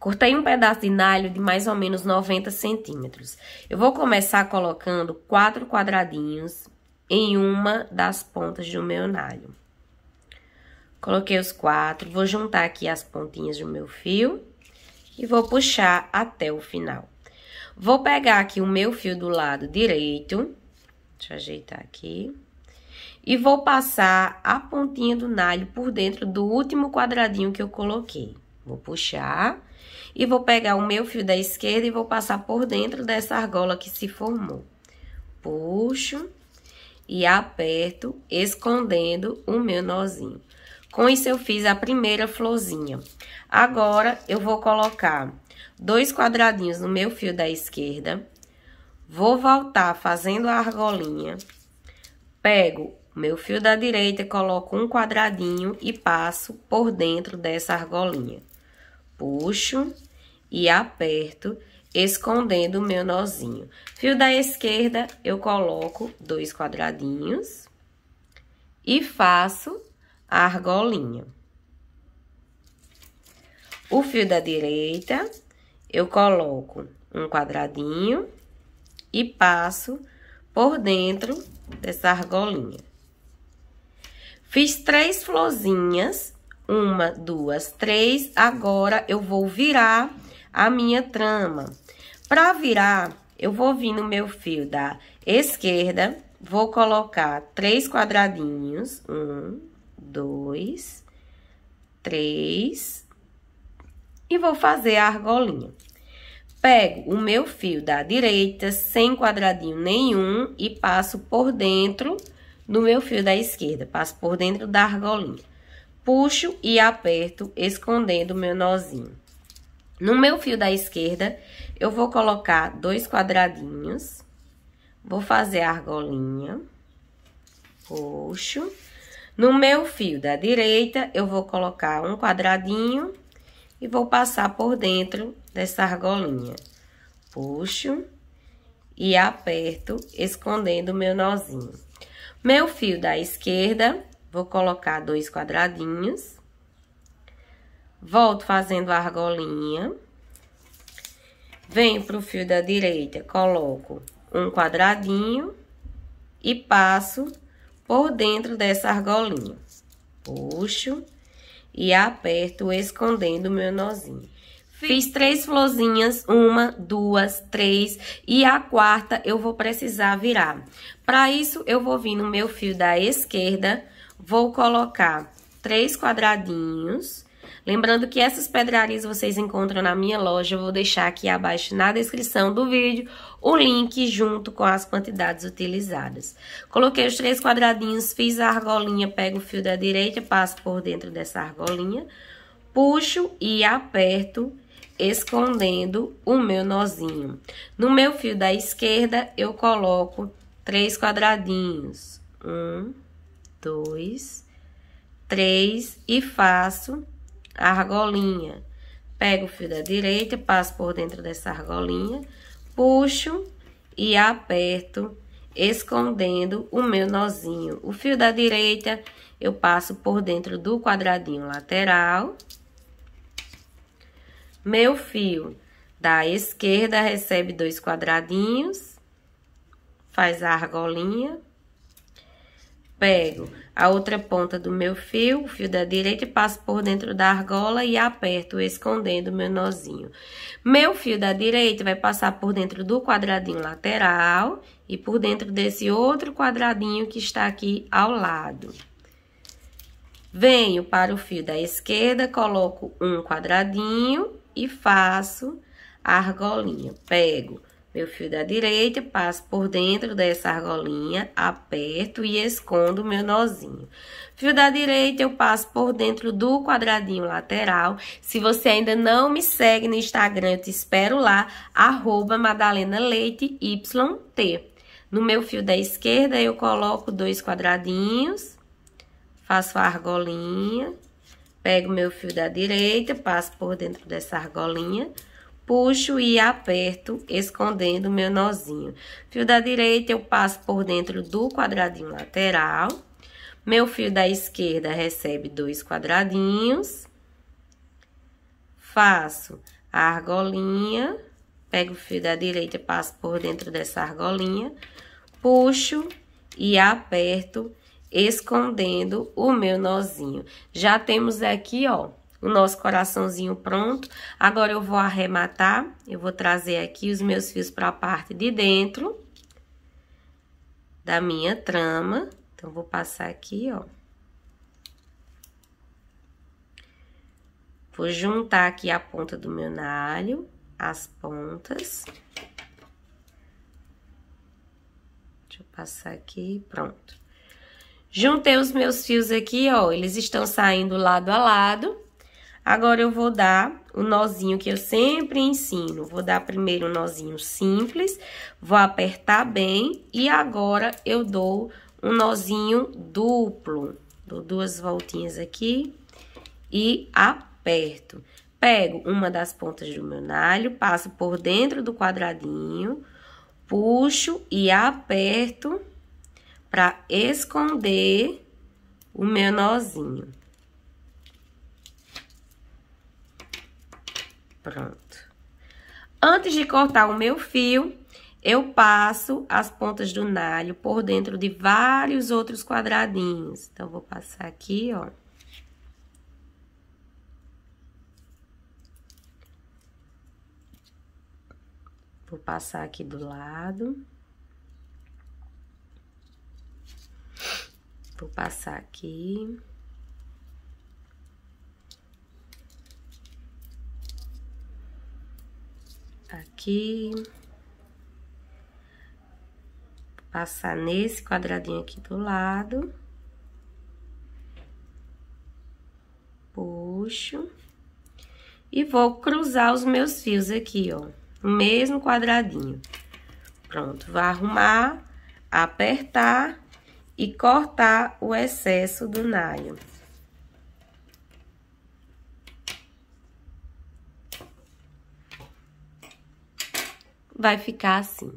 Cortei um pedaço de nalho de mais ou menos 90 centímetros. Eu vou começar colocando quatro quadradinhos em uma das pontas do meu nalho. Coloquei os quatro, vou juntar aqui as pontinhas do meu fio e vou puxar até o final. Vou pegar aqui o meu fio do lado direito, deixa eu ajeitar aqui, e vou passar a pontinha do nalho por dentro do último quadradinho que eu coloquei. Vou puxar e vou pegar o meu fio da esquerda e vou passar por dentro dessa argola que se formou. Puxo e aperto, escondendo o meu nozinho. Com isso, eu fiz a primeira florzinha. Agora, eu vou colocar dois quadradinhos no meu fio da esquerda. Vou voltar fazendo a argolinha. Pego meu fio da direita, coloco um quadradinho e passo por dentro dessa argolinha. Puxo e aperto, escondendo o meu nozinho. Fio da esquerda, eu coloco dois quadradinhos e faço a argolinha. O fio da direita, eu coloco um quadradinho e passo por dentro dessa argolinha. Fiz três florzinhas, uma, duas, três. Agora, eu vou virar a minha trama. Para virar, eu vou vir no meu fio da esquerda, vou colocar três quadradinhos. Um, dois, três. E vou fazer a argolinha. Pego o meu fio da direita, sem quadradinho nenhum, e passo por dentro do meu fio da esquerda. Passo por dentro da argolinha. Puxo e aperto, escondendo o meu nozinho. No meu fio da esquerda, eu vou colocar dois quadradinhos, vou fazer a argolinha, puxo. No meu fio da direita, eu vou colocar um quadradinho e vou passar por dentro dessa argolinha. Puxo e aperto, escondendo o meu nozinho. Meu fio da esquerda, vou colocar dois quadradinhos, Volto fazendo a argolinha. Venho pro fio da direita, coloco um quadradinho e passo por dentro dessa argolinha. Puxo e aperto, escondendo o meu nozinho. Fiz três florzinhas, uma, duas, três, e a quarta eu vou precisar virar. Para isso, eu vou vir no meu fio da esquerda, vou colocar três quadradinhos Lembrando que essas pedrarias vocês encontram na minha loja, eu vou deixar aqui abaixo na descrição do vídeo o link junto com as quantidades utilizadas. Coloquei os três quadradinhos, fiz a argolinha, pego o fio da direita, passo por dentro dessa argolinha, puxo e aperto escondendo o meu nozinho. No meu fio da esquerda, eu coloco três quadradinhos. Um, dois, três e faço argolinha. Pego o fio da direita, passo por dentro dessa argolinha, puxo e aperto, escondendo o meu nozinho. O fio da direita eu passo por dentro do quadradinho lateral. Meu fio da esquerda recebe dois quadradinhos, faz a argolinha, Pego a outra ponta do meu fio, o fio da direita, e passo por dentro da argola e aperto, escondendo meu nozinho. Meu fio da direita vai passar por dentro do quadradinho lateral e por dentro desse outro quadradinho que está aqui ao lado. Venho para o fio da esquerda, coloco um quadradinho e faço a argolinha. Pego meu fio da direita, passo por dentro dessa argolinha, aperto e escondo o meu nozinho. Fio da direita, eu passo por dentro do quadradinho lateral. Se você ainda não me segue no Instagram, eu te espero lá, arroba No meu fio da esquerda, eu coloco dois quadradinhos, faço a argolinha, pego meu fio da direita, passo por dentro dessa argolinha, Puxo e aperto, escondendo meu nozinho. Fio da direita, eu passo por dentro do quadradinho lateral. Meu fio da esquerda recebe dois quadradinhos. Faço a argolinha. Pego o fio da direita, passo por dentro dessa argolinha. Puxo e aperto, escondendo o meu nozinho. Já temos aqui, ó o nosso coraçãozinho pronto. Agora eu vou arrematar, eu vou trazer aqui os meus fios para a parte de dentro da minha trama. Então, vou passar aqui, ó. Vou juntar aqui a ponta do meu nalho, as pontas. Deixa eu passar aqui, pronto. Juntei os meus fios aqui, ó, eles estão saindo lado a lado. Agora, eu vou dar o nozinho que eu sempre ensino. Vou dar primeiro um nozinho simples, vou apertar bem e agora eu dou um nozinho duplo. Dou duas voltinhas aqui e aperto. Pego uma das pontas do meu nalho, passo por dentro do quadradinho, puxo e aperto para esconder o meu nozinho. Pronto. Antes de cortar o meu fio, eu passo as pontas do nalho por dentro de vários outros quadradinhos. Então, vou passar aqui, ó. Vou passar aqui do lado. Vou passar aqui. aqui. Passar nesse quadradinho aqui do lado. Puxo. E vou cruzar os meus fios aqui, ó. no mesmo quadradinho. Pronto, vou arrumar, apertar e cortar o excesso do nylon. vai ficar assim.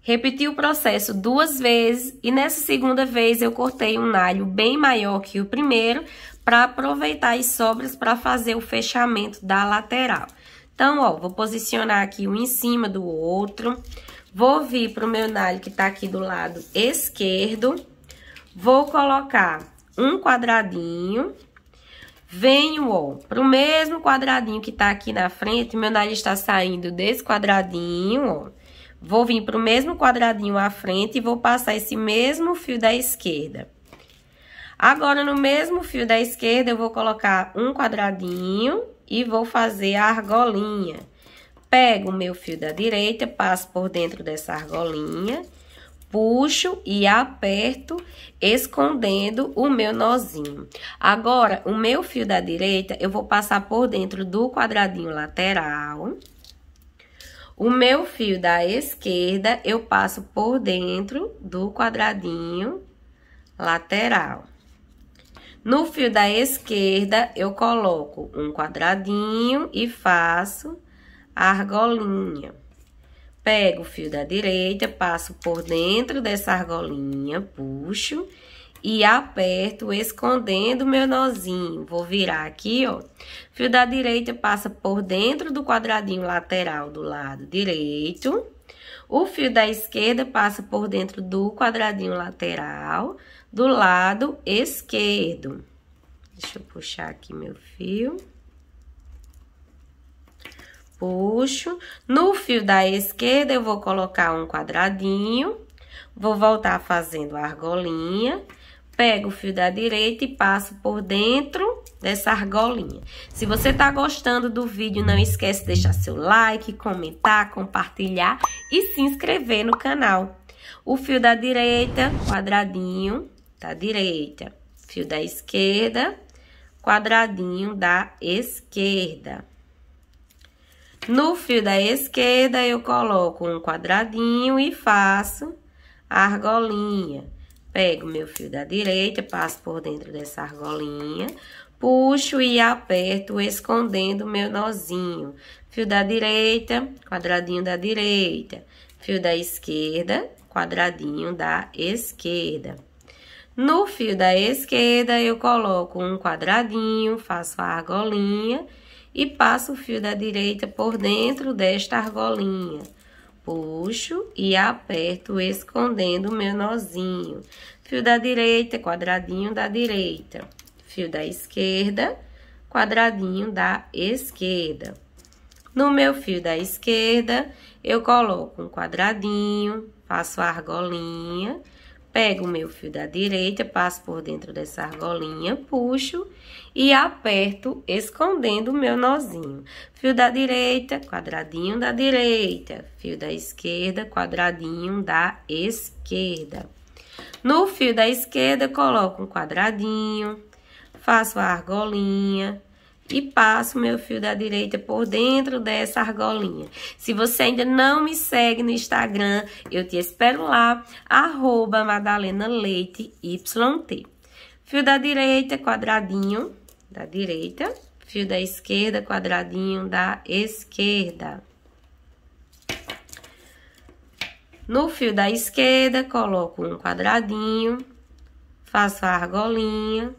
Repeti o processo duas vezes e nessa segunda vez eu cortei um nalho bem maior que o primeiro para aproveitar as sobras para fazer o fechamento da lateral. Então, ó, vou posicionar aqui um em cima do outro, vou vir pro meu nalho que tá aqui do lado esquerdo, vou colocar um quadradinho Venho, ó, pro mesmo quadradinho que tá aqui na frente. Meu nariz tá saindo desse quadradinho, ó. Vou vir pro mesmo quadradinho à frente e vou passar esse mesmo fio da esquerda. Agora, no mesmo fio da esquerda, eu vou colocar um quadradinho e vou fazer a argolinha. Pego o meu fio da direita, passo por dentro dessa argolinha puxo e aperto, escondendo o meu nozinho. Agora, o meu fio da direita, eu vou passar por dentro do quadradinho lateral. O meu fio da esquerda, eu passo por dentro do quadradinho lateral. No fio da esquerda, eu coloco um quadradinho e faço a argolinha. Pego o fio da direita, passo por dentro dessa argolinha, puxo e aperto, escondendo meu nozinho. Vou virar aqui, ó. Fio da direita passa por dentro do quadradinho lateral do lado direito. O fio da esquerda passa por dentro do quadradinho lateral do lado esquerdo. Deixa eu puxar aqui meu fio puxo. No fio da esquerda, eu vou colocar um quadradinho. Vou voltar fazendo a argolinha. Pego o fio da direita e passo por dentro dessa argolinha. Se você tá gostando do vídeo, não esquece de deixar seu like, comentar, compartilhar e se inscrever no canal. O fio da direita, quadradinho da direita. Fio da esquerda, quadradinho da esquerda. No fio da esquerda, eu coloco um quadradinho e faço a argolinha. Pego meu fio da direita, passo por dentro dessa argolinha, puxo e aperto, escondendo meu nozinho. Fio da direita, quadradinho da direita. Fio da esquerda, quadradinho da esquerda. No fio da esquerda, eu coloco um quadradinho, faço a argolinha e passo o fio da direita por dentro desta argolinha. Puxo e aperto, escondendo o meu nozinho. Fio da direita, quadradinho da direita. Fio da esquerda, quadradinho da esquerda. No meu fio da esquerda, eu coloco um quadradinho, faço a argolinha Pego o meu fio da direita, passo por dentro dessa argolinha, puxo e aperto, escondendo o meu nozinho. Fio da direita, quadradinho da direita. Fio da esquerda, quadradinho da esquerda. No fio da esquerda, coloco um quadradinho, faço a argolinha, e passo meu fio da direita por dentro dessa argolinha. Se você ainda não me segue no Instagram, eu te espero lá, arroba Madalena Leite YT. Fio da direita, quadradinho da direita. Fio da esquerda, quadradinho da esquerda. No fio da esquerda, coloco um quadradinho, faço a argolinha,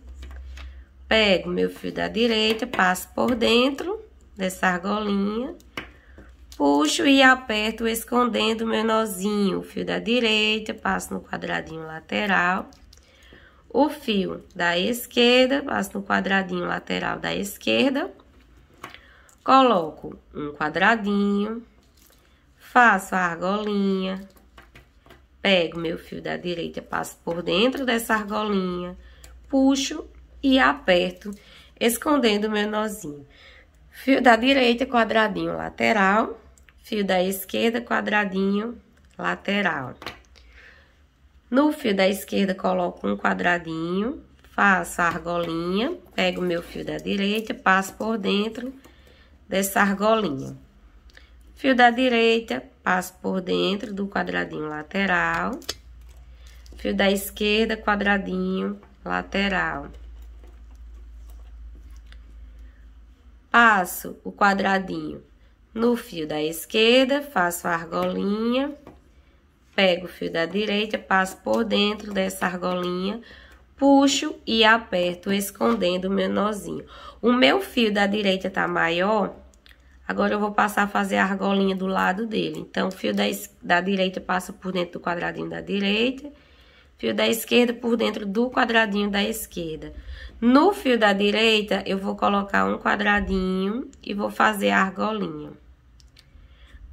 Pego meu fio da direita, passo por dentro dessa argolinha, puxo e aperto escondendo meu nozinho. O fio da direita, passo no quadradinho lateral. O fio da esquerda, passo no quadradinho lateral da esquerda. Coloco um quadradinho, faço a argolinha, pego meu fio da direita, passo por dentro dessa argolinha, puxo e aperto, escondendo meu nozinho. Fio da direita, quadradinho lateral. Fio da esquerda, quadradinho lateral. No fio da esquerda, coloco um quadradinho, faço a argolinha, pego meu fio da direita, passo por dentro dessa argolinha. Fio da direita, passo por dentro do quadradinho lateral. Fio da esquerda, quadradinho lateral. Passo o quadradinho no fio da esquerda, faço a argolinha, pego o fio da direita, passo por dentro dessa argolinha, puxo e aperto, escondendo o meu nozinho. O meu fio da direita tá maior, agora eu vou passar a fazer a argolinha do lado dele. Então, o fio da, da direita passa por dentro do quadradinho da direita, fio da esquerda por dentro do quadradinho da esquerda. No fio da direita, eu vou colocar um quadradinho e vou fazer a argolinha.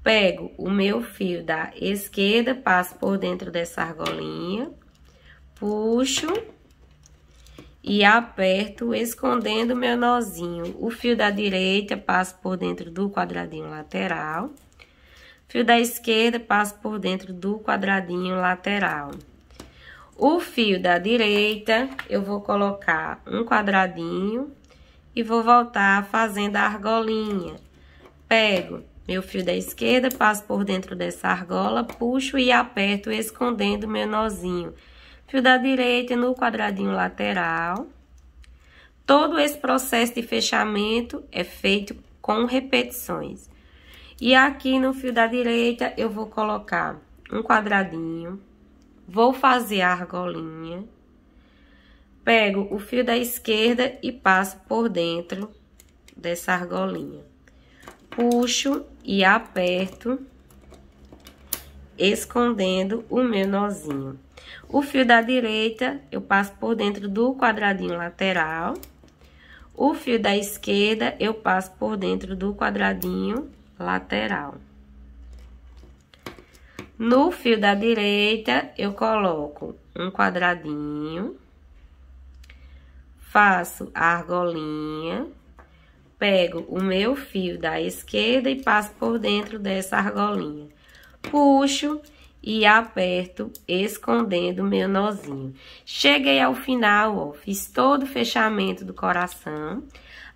Pego o meu fio da esquerda, passo por dentro dessa argolinha, puxo e aperto, escondendo meu nozinho. O fio da direita passo por dentro do quadradinho lateral. Fio da esquerda passo por dentro do quadradinho lateral. O fio da direita, eu vou colocar um quadradinho e vou voltar fazendo a argolinha. Pego meu fio da esquerda, passo por dentro dessa argola, puxo e aperto, escondendo meu nozinho. Fio da direita no quadradinho lateral. Todo esse processo de fechamento é feito com repetições. E aqui no fio da direita, eu vou colocar um quadradinho, Vou fazer a argolinha. Pego o fio da esquerda e passo por dentro dessa argolinha. Puxo e aperto, escondendo o meu nozinho. O fio da direita eu passo por dentro do quadradinho lateral. O fio da esquerda eu passo por dentro do quadradinho lateral. No fio da direita, eu coloco um quadradinho, faço a argolinha, pego o meu fio da esquerda e passo por dentro dessa argolinha. Puxo e aperto, escondendo o meu nozinho. Cheguei ao final, ó, fiz todo o fechamento do coração.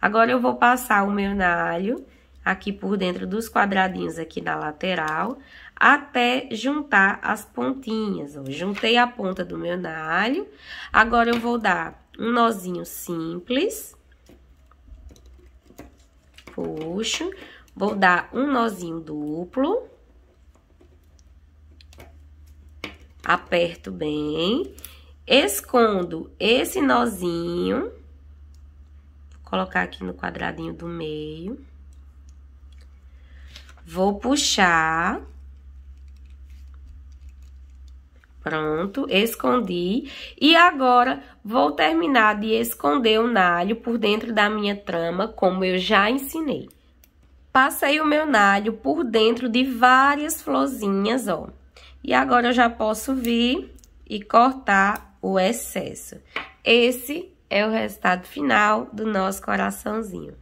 Agora, eu vou passar o meu nalho aqui por dentro dos quadradinhos aqui na lateral até juntar as pontinhas. Ó. Juntei a ponta do meu nalho, agora eu vou dar um nozinho simples, puxo, vou dar um nozinho duplo, aperto bem, escondo esse nozinho, vou colocar aqui no quadradinho do meio, vou puxar Pronto, escondi. E agora, vou terminar de esconder o nalho por dentro da minha trama, como eu já ensinei. Passei o meu nalho por dentro de várias florzinhas, ó. E agora eu já posso vir e cortar o excesso. Esse é o resultado final do nosso coraçãozinho.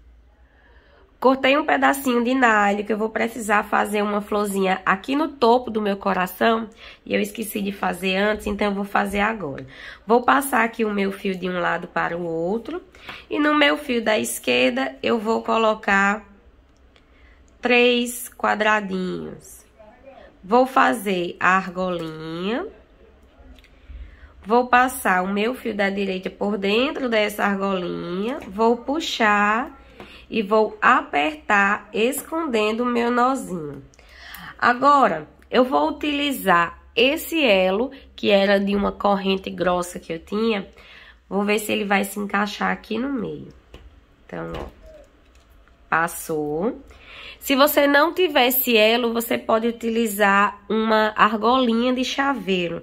Cortei um pedacinho de nalho que eu vou precisar fazer uma florzinha aqui no topo do meu coração. E eu esqueci de fazer antes, então eu vou fazer agora. Vou passar aqui o meu fio de um lado para o outro. E no meu fio da esquerda eu vou colocar três quadradinhos. Vou fazer a argolinha. Vou passar o meu fio da direita por dentro dessa argolinha. Vou puxar e vou apertar escondendo o meu nozinho. Agora, eu vou utilizar esse elo, que era de uma corrente grossa que eu tinha, vou ver se ele vai se encaixar aqui no meio. Então, ó, passou. Se você não tiver esse elo, você pode utilizar uma argolinha de chaveiro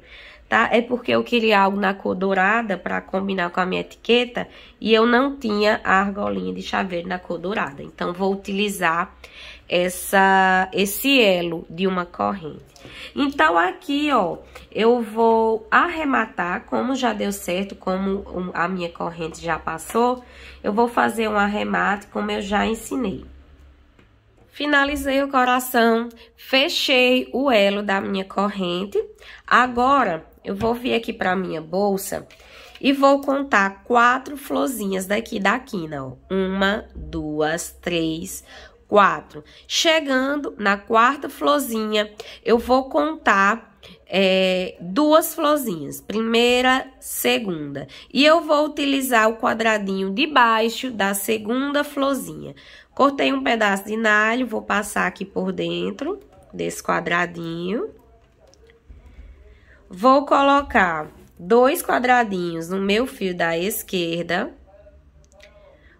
tá? É porque eu queria algo na cor dourada para combinar com a minha etiqueta e eu não tinha a argolinha de chaveiro na cor dourada. Então, vou utilizar essa, esse elo de uma corrente. Então, aqui, ó, eu vou arrematar, como já deu certo, como a minha corrente já passou, eu vou fazer um arremate como eu já ensinei. Finalizei o coração, fechei o elo da minha corrente. Agora, eu vou vir aqui pra minha bolsa e vou contar quatro florzinhas daqui da quina, ó. Uma, duas, três, quatro. Chegando na quarta florzinha, eu vou contar é, duas florzinhas, primeira, segunda. E eu vou utilizar o quadradinho de baixo da segunda florzinha. Cortei um pedaço de nalho, vou passar aqui por dentro desse quadradinho. Vou colocar dois quadradinhos no meu fio da esquerda.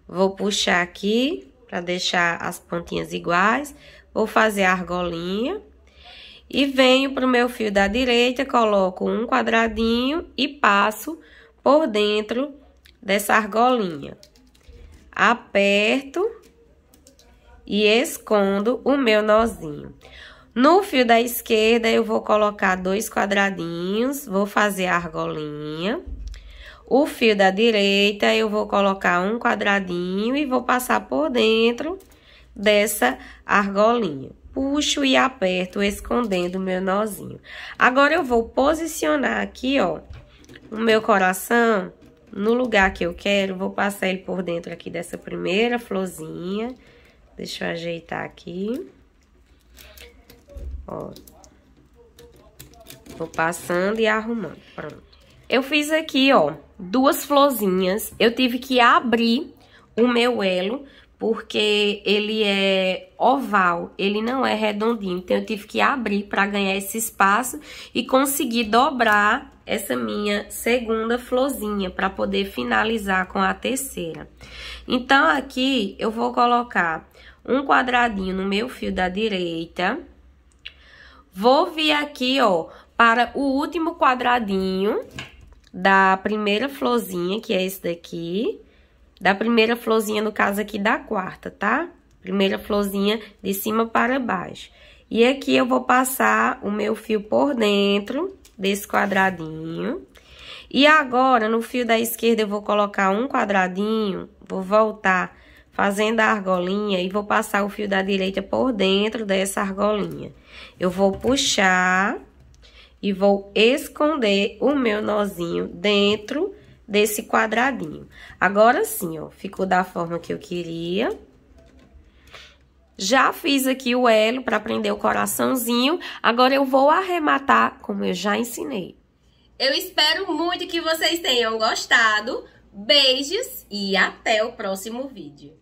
Vou puxar aqui para deixar as pontinhas iguais. Vou fazer a argolinha. E venho para o meu fio da direita, coloco um quadradinho e passo por dentro dessa argolinha. Aperto e escondo o meu nozinho. No fio da esquerda, eu vou colocar dois quadradinhos, vou fazer a argolinha. O fio da direita, eu vou colocar um quadradinho e vou passar por dentro dessa argolinha. Puxo e aperto, escondendo o meu nozinho. Agora, eu vou posicionar aqui, ó, o meu coração no lugar que eu quero. Vou passar ele por dentro aqui dessa primeira florzinha. Deixa eu ajeitar aqui. Ó. Vou passando e arrumando. Pronto. Eu fiz aqui, ó, duas florzinhas. Eu tive que abrir o meu elo, porque ele é oval, ele não é redondinho. Então, eu tive que abrir para ganhar esse espaço e conseguir dobrar essa minha segunda florzinha para poder finalizar com a terceira. Então, aqui eu vou colocar um quadradinho no meu fio da direita Vou vir aqui, ó, para o último quadradinho da primeira florzinha, que é esse daqui. Da primeira florzinha, no caso aqui, da quarta, tá? Primeira florzinha de cima para baixo. E aqui eu vou passar o meu fio por dentro desse quadradinho. E agora, no fio da esquerda, eu vou colocar um quadradinho, vou voltar fazendo a argolinha e vou passar o fio da direita por dentro dessa argolinha. Eu vou puxar e vou esconder o meu nozinho dentro desse quadradinho. Agora sim, ó, ficou da forma que eu queria. Já fiz aqui o elo para prender o coraçãozinho, agora eu vou arrematar como eu já ensinei. Eu espero muito que vocês tenham gostado. Beijos e até o próximo vídeo.